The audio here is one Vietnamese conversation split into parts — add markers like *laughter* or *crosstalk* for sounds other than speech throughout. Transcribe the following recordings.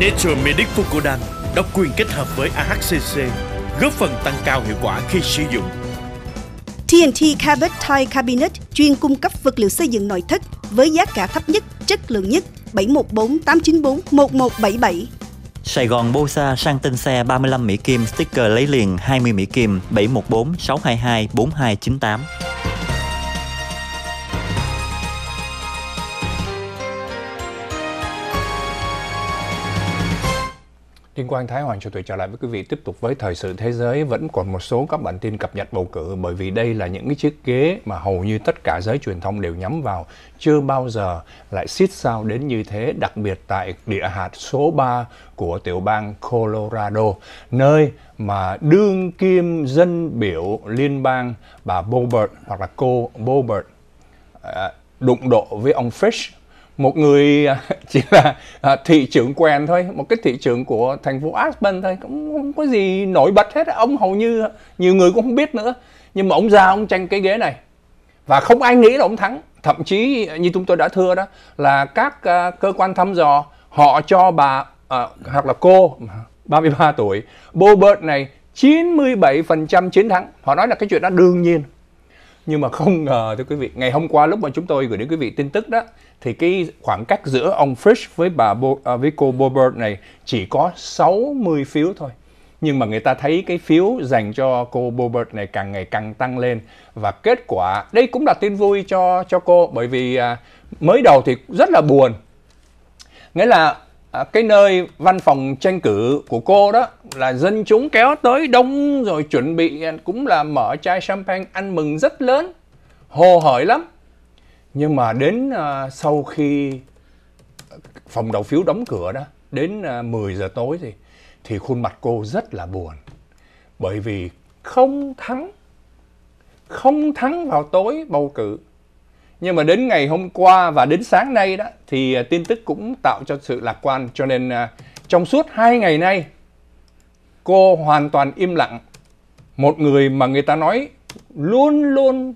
Nature Medic Fucodan độc quyền kết hợp với AHCC, góp phần tăng cao hiệu quả khi sử dụng. TNT Carpet Thai Cabinet chuyên cung cấp vật liệu xây dựng nội thất với giá cả thấp nhất, chất lượng nhất 714 894 1177. Sài Gòn Bosa sang tên xe 35 Mỹ Kim, sticker lấy liền 20 Mỹ Kim 714 622 4298. Liên quan Thái Hoàng sẽ tuệ trở lại với quý vị tiếp tục với thời sự thế giới vẫn còn một số các bản tin cập nhật bầu cử bởi vì đây là những cái chiếc ghế mà hầu như tất cả giới truyền thông đều nhắm vào chưa bao giờ lại xít sao đến như thế đặc biệt tại địa hạt số 3 của tiểu bang Colorado nơi mà đương kim dân biểu liên bang bà Bobert hoặc là cô Bobert à, đụng độ với ông Fish một người à, *laughs* chỉ là à, thị trưởng quen thôi một cái thị trưởng của thành phố Aspen thôi cũng không có gì nổi bật hết ông hầu như nhiều người cũng không biết nữa nhưng mà ông ra ông tranh cái ghế này và không ai nghĩ là ông thắng thậm chí như chúng tôi đã thưa đó là các à, cơ quan thăm dò họ cho bà uh, hoặc là cô 33 *laughs* tuổi Bobert này 97% chiến thắng họ nói là cái chuyện đó đương nhiên nhưng mà không ngờ thưa quý vị ngày hôm qua lúc mà chúng tôi gửi đến quý vị tin tức đó thì cái khoảng cách giữa ông Fish với bà Bo, à, với cô Bobert này chỉ có 60 phiếu thôi nhưng mà người ta thấy cái phiếu dành cho cô Bobert này càng ngày càng tăng lên và kết quả đây cũng là tin vui cho cho cô bởi vì à, mới đầu thì rất là buồn nghĩa là À, cái nơi văn phòng tranh cử của cô đó là dân chúng kéo tới đông rồi chuẩn bị à, cũng là mở chai champagne ăn mừng rất lớn hồ hởi lắm nhưng mà đến à, sau khi phòng đầu phiếu đóng cửa đó đến à, 10 giờ tối thì thì khuôn mặt cô rất là buồn bởi vì không thắng không thắng vào tối bầu cử nhưng mà đến ngày hôm qua và đến sáng nay đó thì à, tin tức cũng tạo cho sự lạc quan cho nên à, trong suốt hai ngày nay cô hoàn toàn im lặng một người mà người ta nói luôn luôn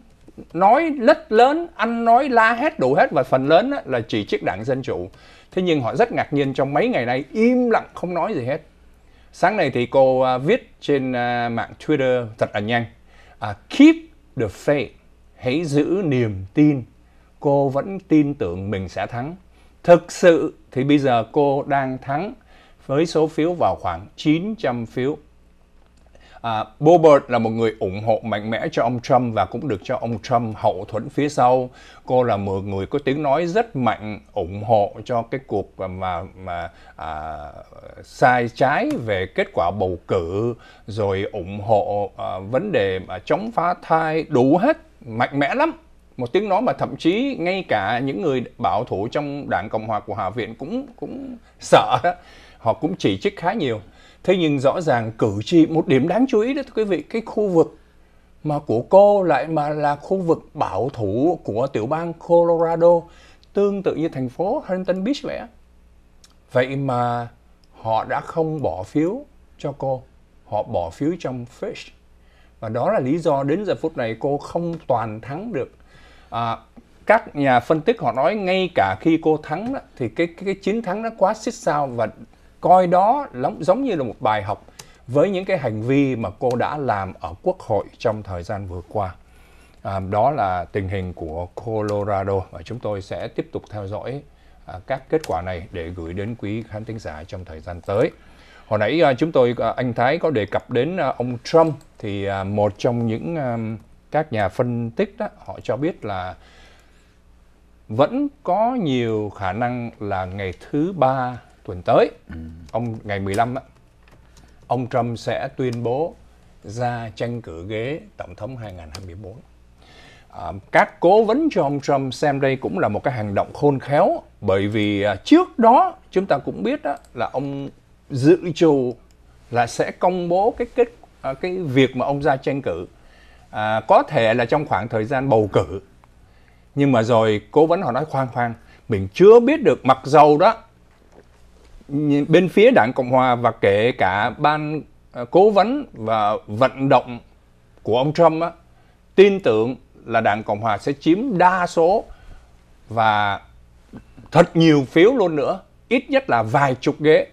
nói lất lớn ăn nói la hét đủ hết và phần lớn là chỉ trích đảng dân chủ thế nhưng họ rất ngạc nhiên trong mấy ngày nay im lặng không nói gì hết sáng nay thì cô à, viết trên mạng twitter thật là nhanh keep the faith hãy giữ niềm tin cô vẫn tin tưởng mình sẽ thắng. Thực sự thì bây giờ cô đang thắng với số phiếu vào khoảng 900 phiếu. À, Bobert là một người ủng hộ mạnh mẽ cho ông Trump và cũng được cho ông Trump hậu thuẫn phía sau. Cô là một người có tiếng nói rất mạnh ủng hộ cho cái cuộc mà mà à, sai trái về kết quả bầu cử, rồi ủng hộ à, vấn đề mà chống phá thai đủ hết mạnh mẽ lắm một tiếng nói mà thậm chí ngay cả những người bảo thủ trong đảng cộng hòa của hạ viện cũng cũng sợ đó họ cũng chỉ trích khá nhiều thế nhưng rõ ràng cử tri một điểm đáng chú ý đó thưa quý vị cái khu vực mà của cô lại mà là khu vực bảo thủ của tiểu bang Colorado tương tự như thành phố Huntington Beach vậy vậy mà họ đã không bỏ phiếu cho cô họ bỏ phiếu trong Fish và đó là lý do đến giờ phút này cô không toàn thắng được à, các nhà phân tích họ nói ngay cả khi cô thắng đó, thì cái, cái cái chiến thắng nó quá xích sao và coi đó giống giống như là một bài học với những cái hành vi mà cô đã làm ở quốc hội trong thời gian vừa qua à, đó là tình hình của Colorado và chúng tôi sẽ tiếp tục theo dõi à, các kết quả này để gửi đến quý khán thính giả trong thời gian tới hồi nãy à, chúng tôi à, anh Thái có đề cập đến à, ông Trump thì à, một trong những à, các nhà phân tích đó, họ cho biết là vẫn có nhiều khả năng là ngày thứ ba tuần tới ừ. ông ngày 15 đó, ông Trump sẽ tuyên bố ra tranh cử ghế tổng thống 2024. À, các cố vấn cho ông Trump xem đây cũng là một cái hành động khôn khéo bởi vì à, trước đó chúng ta cũng biết đó, là ông dự trù là sẽ công bố cái kết à, cái việc mà ông ra tranh cử à, có thể là trong khoảng thời gian bầu cử nhưng mà rồi cố vấn họ nói khoan khoan mình chưa biết được mặc dầu đó bên phía đảng cộng hòa và kể cả ban à, cố vấn và vận động của ông trump á, tin tưởng là đảng cộng hòa sẽ chiếm đa số và thật nhiều phiếu luôn nữa ít nhất là vài chục ghế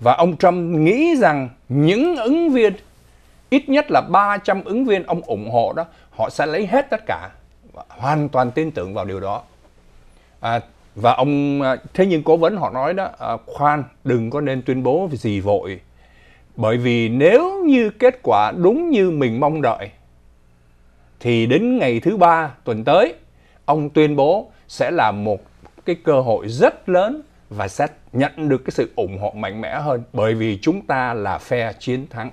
và ông trump nghĩ rằng những ứng viên ít nhất là 300 ứng viên ông ủng hộ đó họ sẽ lấy hết tất cả hoàn toàn tin tưởng vào điều đó à, và ông à, thế nhưng cố vấn họ nói đó à, khoan đừng có nên tuyên bố gì vội bởi vì nếu như kết quả đúng như mình mong đợi thì đến ngày thứ ba tuần tới ông tuyên bố sẽ là một cái cơ hội rất lớn và sẽ nhận được cái sự ủng hộ mạnh mẽ hơn bởi vì chúng ta là phe chiến thắng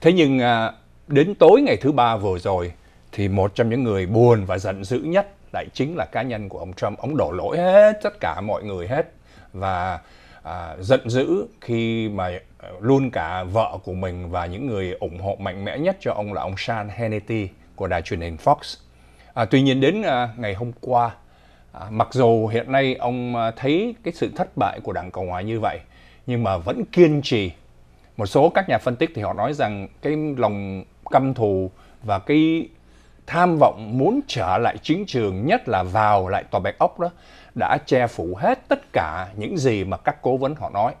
Thế nhưng à, đến tối ngày thứ ba vừa rồi thì một trong những người buồn và giận dữ nhất lại chính là cá nhân của ông Trump. Ông đổ lỗi hết tất cả mọi người hết và à, giận dữ khi mà à, luôn cả vợ của mình và những người ủng hộ mạnh mẽ nhất cho ông là ông Sean Hannity của đài truyền hình Fox. À, tuy nhiên đến à, ngày hôm qua, à, mặc dù hiện nay ông à, thấy cái sự thất bại của đảng Cộng hòa như vậy, nhưng mà vẫn kiên trì một số các nhà phân tích thì họ nói rằng cái lòng căm thù và cái tham vọng muốn trở lại chiến trường nhất là vào lại tòa bạch ốc đó đã che phủ hết tất cả những gì mà các cố vấn họ nói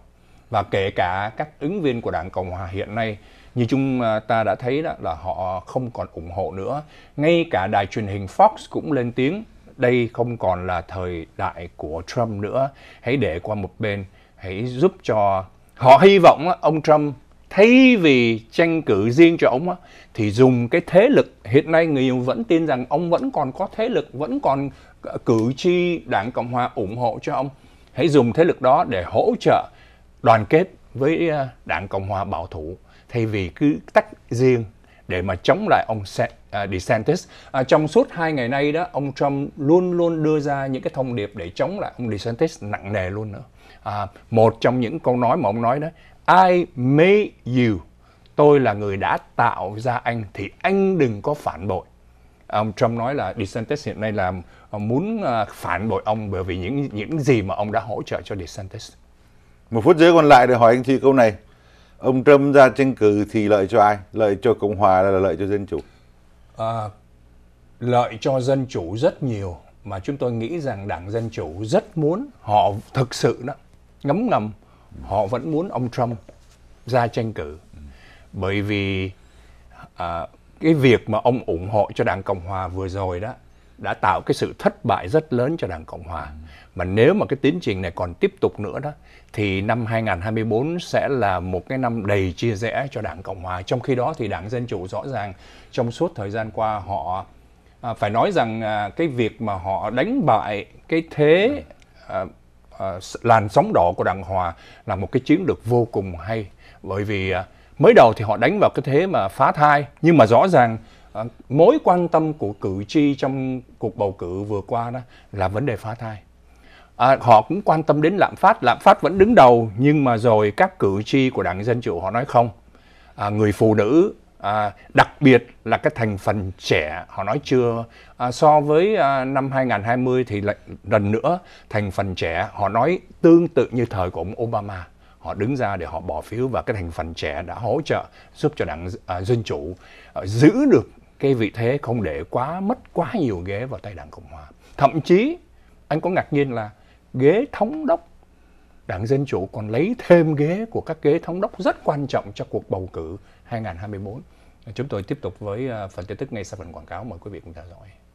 và kể cả các ứng viên của đảng cộng hòa hiện nay như chúng à, ta đã thấy đó là họ không còn ủng hộ nữa ngay cả đài truyền hình fox cũng lên tiếng đây không còn là thời đại của trump nữa hãy để qua một bên hãy giúp cho họ hy vọng ông Trump thay vì tranh cử riêng cho ông thì dùng cái thế lực hiện nay người vẫn tin rằng ông vẫn còn có thế lực vẫn còn ờ, cử tri đảng cộng hòa ủng hộ cho ông hãy dùng thế lực đó để hỗ trợ đoàn kết với ờ, đảng cộng hòa bảo thủ thay vì cứ tách riêng để mà chống lại ông à, DeSantis. À, trong suốt hai ngày nay đó, ông Trump luôn luôn đưa ra những cái thông điệp để chống lại ông DeSantis nặng nề luôn nữa. À, một trong những câu nói mà ông nói đó, I made you, tôi là người đã tạo ra anh thì anh đừng có phản bội. À, ông Trump nói là DeSantis hiện nay là muốn à, phản bội ông bởi vì những những gì mà ông đã hỗ trợ cho DeSantis. Một phút dưới còn lại để hỏi anh chị câu này ông Trump ra tranh cử thì lợi cho ai? Lợi cho Cộng hòa hay là lợi cho dân chủ? À, lợi cho dân chủ rất nhiều mà chúng tôi nghĩ rằng đảng dân chủ rất muốn họ thực sự đó ngấm ngầm họ vẫn muốn ông Trump ra tranh cử bởi vì à, cái việc mà ông ủng hộ cho đảng cộng hòa vừa rồi đó đã tạo cái sự thất bại rất lớn cho đảng cộng hòa mà nếu mà cái tiến trình này còn tiếp tục nữa đó thì năm 2024 sẽ là một cái năm đầy chia rẽ cho Đảng Cộng hòa. Trong khi đó thì Đảng Dân chủ rõ ràng trong suốt thời gian qua họ à, phải nói rằng à, cái việc mà họ đánh bại cái thế à, à, làn sóng đỏ của Đảng Hòa là một cái chiến lược vô cùng hay bởi vì à, mới đầu thì họ đánh vào cái thế mà phá thai nhưng mà rõ ràng à, mối quan tâm của cử tri trong cuộc bầu cử vừa qua đó là vấn đề phá thai à, họ cũng quan tâm đến lạm phát lạm phát vẫn đứng đầu nhưng mà rồi các cử tri của đảng dân chủ họ nói không à, người phụ nữ à, đặc biệt là cái thành phần trẻ họ nói chưa à, so với à, năm 2020 thì lại lần nữa thành phần trẻ họ nói tương tự như thời của ông Obama họ đứng ra để họ bỏ phiếu và cái thành phần trẻ đã hỗ trợ giúp cho đảng à, dân chủ à, giữ được cái vị thế không để quá mất quá nhiều ghế vào tay đảng cộng hòa thậm chí anh có ngạc nhiên là ghế thống đốc. Đảng Dân Chủ còn lấy thêm ghế của các ghế thống đốc rất quan trọng cho cuộc bầu cử 2024. Chúng tôi tiếp tục với ờ, phần tin tức ngay sau phần quảng cáo. Mời quý vị cùng theo dõi.